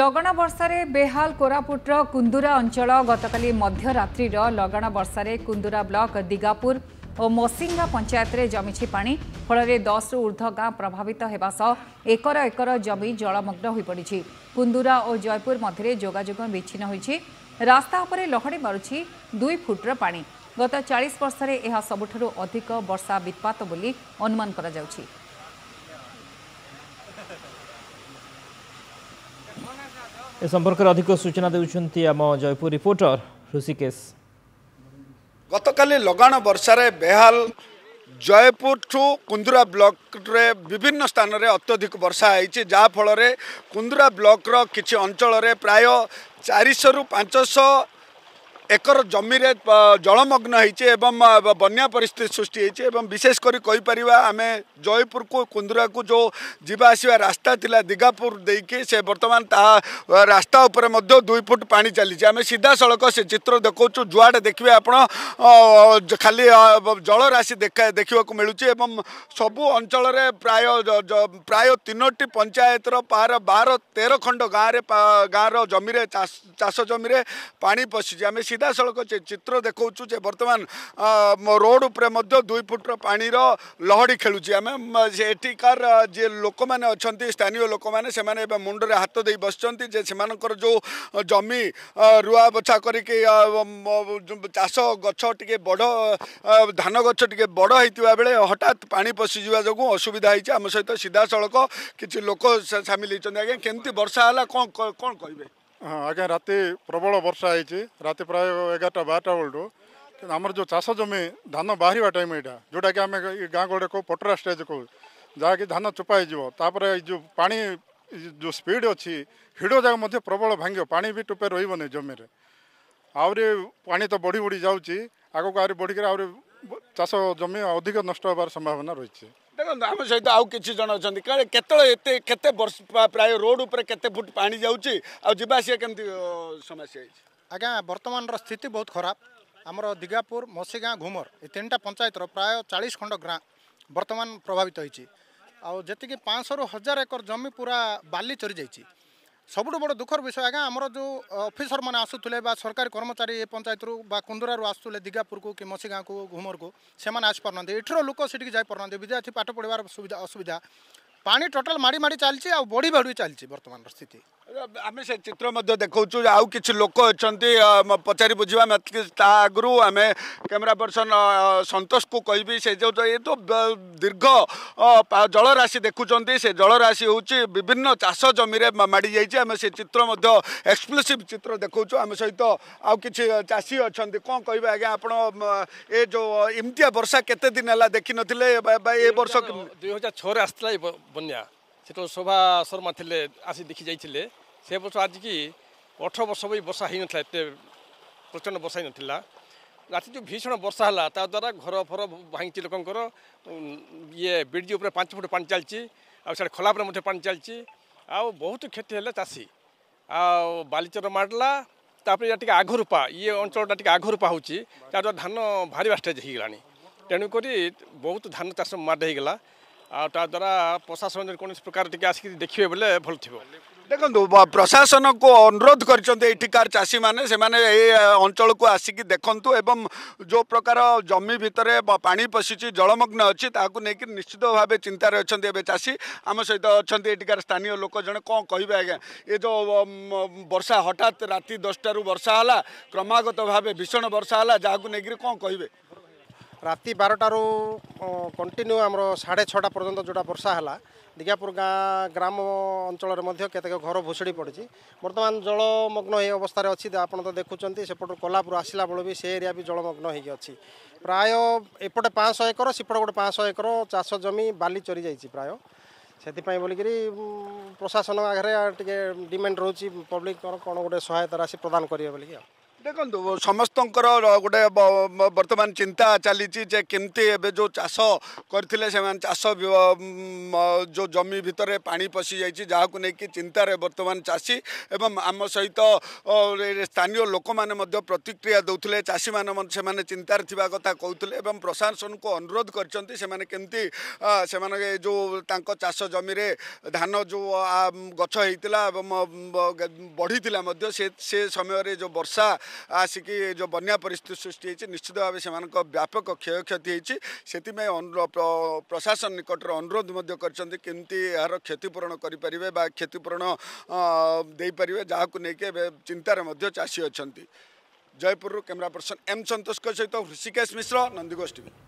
ଲଗାଣ ବର୍ଷାରେ ବେହାଲ କୋରାପୁଟର କୁନ୍ଦୁରା ଅଞ୍ଚଳ ଗତକାଲି ମଧ୍ୟରାତ୍ରିର ଲଗାଣ ବର୍ଷାରେ କୁନ୍ଦୁରା ବ୍ଲକ ଦିଗାପୁର ଓ ମୋସିଙ୍ଗା ପଞ୍ଚାୟତରେ ଜମିଛି ପାଣି ଫଳରେ ଦଶରୁ ଉର୍ଦ୍ଧ୍ୱ ଗାଁ ପ୍ରଭାବିତ ହେବା ସହ ଏକର ଏକର ଜମି ଜଳମଗ୍ନ ହୋଇପଡ଼ିଛି କୁନ୍ଦୁରା ଓ ଜୟପୁର ମଧ୍ୟରେ ଯୋଗାଯୋଗ ବିଚ୍ଛିନ୍ନ ହୋଇଛି ରାସ୍ତା ଉପରେ ଲହଡ଼ି ମାରୁଛି ଦୁଇ ଫୁଟର ପାଣି ଗତ ଚାଳିଶ ବର୍ଷରେ ଏହା ସବୁଠାରୁ ଅଧିକ ବର୍ଷା ବିତ୍ପାତ ବୋଲି ଅନୁମାନ କରାଯାଉଛି ଏ ସମ୍ପର୍କରେ ଅଧିକ ସୂଚନା ଦେଉଛନ୍ତି ଆମ ଜୟପୁର ରିପୋର୍ଟର ଋଷିକେଶ ଗତକାଲି ଲଗାଣ ବର୍ଷାରେ ବେହାଲ ଜୟପୁରଠୁ କୁନ୍ଦୁରା ବ୍ଲକରେ ବିଭିନ୍ନ ସ୍ଥାନରେ ଅତ୍ୟଧିକ ବର୍ଷା ହୋଇଛି ଯାହାଫଳରେ କୁନ୍ଦୁରା ବ୍ଲକର କିଛି ଅଞ୍ଚଳରେ ପ୍ରାୟ ଚାରିଶହରୁ ପାଞ୍ଚଶହ ଏକର ଜମିରେ ଜଳମଗ୍ନ ହୋଇଛି ଏବଂ ବନ୍ୟା ପରିସ୍ଥିତି ସୃଷ୍ଟି ହୋଇଛି ଏବଂ ବିଶେଷ କରି କହିପାରିବା ଆମେ ଜୟପୁରକୁ କୁନ୍ଦୁରାକୁ ଯେଉଁ ଯିବା ଆସିବା ରାସ୍ତା ଥିଲା ଦିଗାପୁର ଦେଇକି ସେ ବର୍ତ୍ତମାନ ତାହା ରାସ୍ତା ଉପରେ ମଧ୍ୟ ଦୁଇ ଫୁଟ ପାଣି ଚାଲିଛି ଆମେ ସିଧାସଳଖ ସେ ଚିତ୍ର ଦେଖାଉଛୁ ଯୁଆଡ଼େ ଦେଖିବେ ଆପଣ ଖାଲି ଜଳରାଶି ଦେଖା ଦେଖିବାକୁ ମିଳୁଛି ଏବଂ ସବୁ ଅଞ୍ଚଳରେ ପ୍ରାୟ ପ୍ରାୟ ତିନୋଟି ପଞ୍ଚାୟତର ପାର ବାର ତେର ଖଣ୍ଡ ଗାଁରେ ଗାଁର ଜମିରେ ଚାଷ ଜମିରେ ପାଣି ପଶିଛି ଆମେ ସିଧା ସିଧାସଳଖ ଚିତ୍ର ଦେଖାଉଛୁ ଯେ ବର୍ତ୍ତମାନ ରୋଡ଼ ଉପରେ ମଧ୍ୟ ଦୁଇ ଫୁଟର ପାଣିର ଲହଡ଼ି ଖେଳୁଛି ଆମେ ଏଠିକାର ଯିଏ ଲୋକମାନେ ଅଛନ୍ତି ସ୍ଥାନୀୟ ଲୋକମାନେ ସେମାନେ ଏବେ ମୁଣ୍ଡରେ ହାତ ଦେଇ ବସିଛନ୍ତି ଯେ ସେମାନଙ୍କର ଯେଉଁ ଜମି ରୁଆ ବଛା କରିକି ଚାଷ ଗଛ ଟିକେ ବଡ଼ ଧାନ ଗଛ ଟିକେ ବଡ଼ ହେଇଥିବା ବେଳେ ହଠାତ୍ ପାଣି ପଶିଯିବା ଯୋଗୁଁ ଅସୁବିଧା ହେଇଛି ଆମ ସହିତ ସିଧାସଳଖ କିଛି ଲୋକ ସାମିଲ ହେଇଛନ୍ତି ଆଜ୍ଞା କେମିତି ବର୍ଷା ହେଲା କ'ଣ କ'ଣ କହିବେ ହଁ ଆଜ୍ଞା ରାତି ପ୍ରବଳ ବର୍ଷା ହେଇଛି ରାତି ପ୍ରାୟ ଏଗାରଟା ବାରଟା ବେଳଠୁ କିନ୍ତୁ ଆମର ଯେଉଁ ଚାଷ ଜମି ଧାନ ବାହାରିବା ଟାଇମ୍ ଏଇଟା ଯେଉଁଟାକି ଆମେ ଗାଁ ଗହଳିରେ କହୁ ପଟରା ଷ୍ଟେଜ୍ କହୁ ଯାହାକି ଧାନ ଚୋପା ହେଇଯିବ ତାପରେ ଯେଉଁ ପାଣି ଯେଉଁ ସ୍ପିଡ଼ ଅଛି ହିଡ଼ ଯାକ ମଧ୍ୟ ପ୍ରବଳ ଭାଙ୍ଗିବ ପାଣି ବି ଟୋପେ ରହିବନି ଜମିରେ ଆହୁରି ପାଣି ତ ବଢ଼ି ବଢ଼ି ଯାଉଛି ଆଗକୁ ଆହୁରି ବଢ଼ିକିରି ଆହୁରି ଚାଷ ଜମି ଅଧିକ ନଷ୍ଟ ହେବାର ସମ୍ଭାବନା ରହିଛି ଦେଖନ୍ତୁ ଆମ ସହିତ ଆଉ କିଛି ଜଣ ଅଛନ୍ତି କେତେବେଳେ ଏତେ କେତେ ବର୍ଷ ପ୍ରାୟ ରୋଡ଼ ଉପରେ କେତେ ଫୁଟ ପାଣି ଯାଉଛି ଆଉ ଯିବା ଆସିବା କେମିତି ସମସ୍ୟା ହେଇଛି ଆଜ୍ଞା ବର୍ତ୍ତମାନର ସ୍ଥିତି ବହୁତ ଖରାପ ଆମର ଦିଗାପୁର ମସିଗାଁ ଘୁମର ଏ ତିନିଟା ପଞ୍ଚାୟତର ପ୍ରାୟ ଚାଳିଶ ଖଣ୍ଡ ଗାଁ ବର୍ତ୍ତମାନ ପ୍ରଭାବିତ ହୋଇଛି ଆଉ ଯେତିକି ପାଞ୍ଚଶହରୁ ହଜାର ଏକର ଜମି ପୁରା ବାଲି ଚରିଯାଇଛି सबुठु बड दुखर विषय आज अरू जो अफिसर म आसुले बा सरकारी कर्मचारी पंचायत पञायतु कुन्दुरु आसुले को कि को को घुमर मसिगाँको घुमरु आउँदै युसकि जाइपर्दै विद्यार्थी पाठ सुविधा असुविधा पाँच माड़ी माड़ी चाहिँ आ बढी बढी चाहिँ वर्तमान स्थिति ଆମେ ସେ ଚିତ୍ର ମଧ୍ୟ ଦେଖାଉଛୁ ଆଉ କିଛି ଲୋକ ଅଛନ୍ତି ପଚାରି ବୁଝିବା ତା ଆଗରୁ ଆମେ କ୍ୟାମେରା ପର୍ସନ ସନ୍ତୋଷକୁ କହିବି ସେ ଯେଉଁ ଏ ତ ଦୀର୍ଘ ଜଳରାଶି ଦେଖୁଛନ୍ତି ସେ ଜଳରାଶି ହେଉଛି ବିଭିନ୍ନ ଚାଷ ଜମିରେ ମାଡ଼ିଯାଇଛି ଆମେ ସେ ଚିତ୍ର ମଧ୍ୟ ଏକ୍ସକ୍ଲୁସିଭ ଚିତ୍ର ଦେଖାଉଛୁ ଆମ ସହିତ ଆଉ କିଛି ଚାଷୀ ଅଛନ୍ତି କ'ଣ କହିବେ ଆଜ୍ଞା ଆପଣ ଏ ଯେଉଁ ଏମିତିଆ ବର୍ଷା କେତେ ଦିନ ହେଲା ଦେଖିନଥିଲେ ଏ ବର୍ଷ ଦୁଇ ହଜାର ଛଅରେ ଆସିଥିଲା ବନ୍ୟା ସେଠୁ ଶୋଭା ଶର୍ମା ଥିଲେ ଆସି ଦେଖି ଯାଇଥିଲେ ସେ ବର୍ଷ ଆଜିକି ଅଠର ବର୍ଷ ବି ବର୍ଷା ହୋଇନଥିଲା ଏତେ ପ୍ରଚଣ୍ଡ ବର୍ଷା ହୋଇନଥିଲା ରାତି ଯେଉଁ ଭୀଷଣ ବର୍ଷା ହେଲା ତା ଦ୍ୱାରା ଘର ଫର ଭାଙ୍ଗିଛି ଲୋକଙ୍କର ଇଏ ବିଡ଼ିଜି ଉପରେ ପାଞ୍ଚ ଫୁଟ ପାଣି ଚାଲିଛି ଆଉ ସେଠି ଖୋଲା ଉପରେ ମଧ୍ୟ ପାଣି ଚାଲିଛି ଆଉ ବହୁତ କ୍ଷତି ହେଲେ ଚାଷୀ ଆଉ ବାଲିଚର ମାଡ଼ିଲା ତାପରେ ଏଇଟା ଟିକେ ଆଘରୁପା ଇଏ ଅଞ୍ଚଳଟା ଟିକେ ଆଘରୁପା ହେଉଛି ତାଦ୍ୱାରା ଧାନ ଭାରିବା ଷ୍ଟେଜ୍ ହୋଇଗଲାଣି ତେଣୁକରି ବହୁତ ଧାନ ଚାଷ ମାଡ଼ ହୋଇଗଲା ताद्वारा प्रशासन कौन प्रकार आसिक देखिए बोले भल थ देखो प्रशासन को अनुरोध करठिकार चाषी माने अंचल को आसिक देखत एवं जो प्रकार जमी भितर पा पशि जलमग्न अच्छी ताक नहीं निश्चित भाव चिंतार अच्छा चाषी आम सहित अच्छा यठिकार स्थानीय लोक जन कौन कह आजा ये जो बर्षा हठात राति दसटारू बर्षा है क्रमगत भाव भीषण वर्षा है जहाँ को लेकर कौन कहे ରାତି ବାରଟାରୁ କଣ୍ଟିନ୍ୟୁ ଆମର ସାଢ଼େ ଛଅଟା ପର୍ଯ୍ୟନ୍ତ ଯେଉଁଟା ବର୍ଷା ହେଲା ଦିଘାପୁର ଗାଁ ଗ୍ରାମ ଅଞ୍ଚଳରେ ମଧ୍ୟ କେତେକ ଘର ଭୁଷୁଡ଼ି ପଡ଼ିଛି ବର୍ତ୍ତମାନ ଜଳମଗ୍ନ ଏହି ଅବସ୍ଥାରେ ଅଛି ଆପଣ ତ ଦେଖୁଛନ୍ତି ସେପଟୁ କୋଲ୍ହାପୁର ଆସିଲା ବେଳେ ବି ସେ ଏରିଆ ବି ଜଳମଗ୍ନ ହୋଇକି ଅଛି ପ୍ରାୟ ଏପଟେ ପାଞ୍ଚଶହ ଏକର ସେପଟେ ଗୋଟେ ପାଞ୍ଚଶହ ଏକର ଚାଷ ଜମି ବାଲି ଚରି ଯାଇଛି ପ୍ରାୟ ସେଥିପାଇଁ ବୋଲିକିରି ପ୍ରଶାସନ ଆଗରେ ଟିକେ ଡିମାଣ୍ଡ ରହୁଛି ପବ୍ଲିକଙ୍କର କ'ଣ ଗୋଟେ ସହାୟତା ରାଶି ପ୍ରଦାନ କରିବେ ବୋଲିକି ଆଉ देखो समस्त गए बर्तमान चिन्ता चाहिँ के चास जमी जमिभि पसि जहाँको नै चिन्त बर्तमान चासी एम सहित स्थानीय लोक मध्य प्रतिक्रिया देउले चासी को अनुरोध गरिन्छ केमिसँग जो तमिरे धान जो गछला बढिला समयले जो वर्षा ଆସିକି ଯେଉଁ ବନ୍ୟା ପରିସ୍ଥିତି ସୃଷ୍ଟି ହେଇଛି ନିଶ୍ଚିତ ଭାବେ ସେମାନଙ୍କ ବ୍ୟାପକ କ୍ଷୟକ୍ଷତି ହେଇଛି ସେଥିପାଇଁ ପ୍ରଶାସନ ନିକଟରେ ଅନୁରୋଧ ମଧ୍ୟ କରିଛନ୍ତି କେମିତି ଏହାର କ୍ଷତିପୂରଣ କରିପାରିବେ ବା କ୍ଷତିପୂରଣ ଦେଇପାରିବେ ଯାହାକୁ ନେଇକି ଏବେ ଚିନ୍ତାରେ ମଧ୍ୟ ଚାଷୀ ଅଛନ୍ତି ଜୟପୁରରୁ କ୍ୟାମେରା ପର୍ସନ୍ ଏମ୍ ସନ୍ତୋଷଙ୍କ ସହିତ ହୃଷିକେଶ ମିଶ୍ର ନନ୍ଦିଗୋଷ୍ଠୀ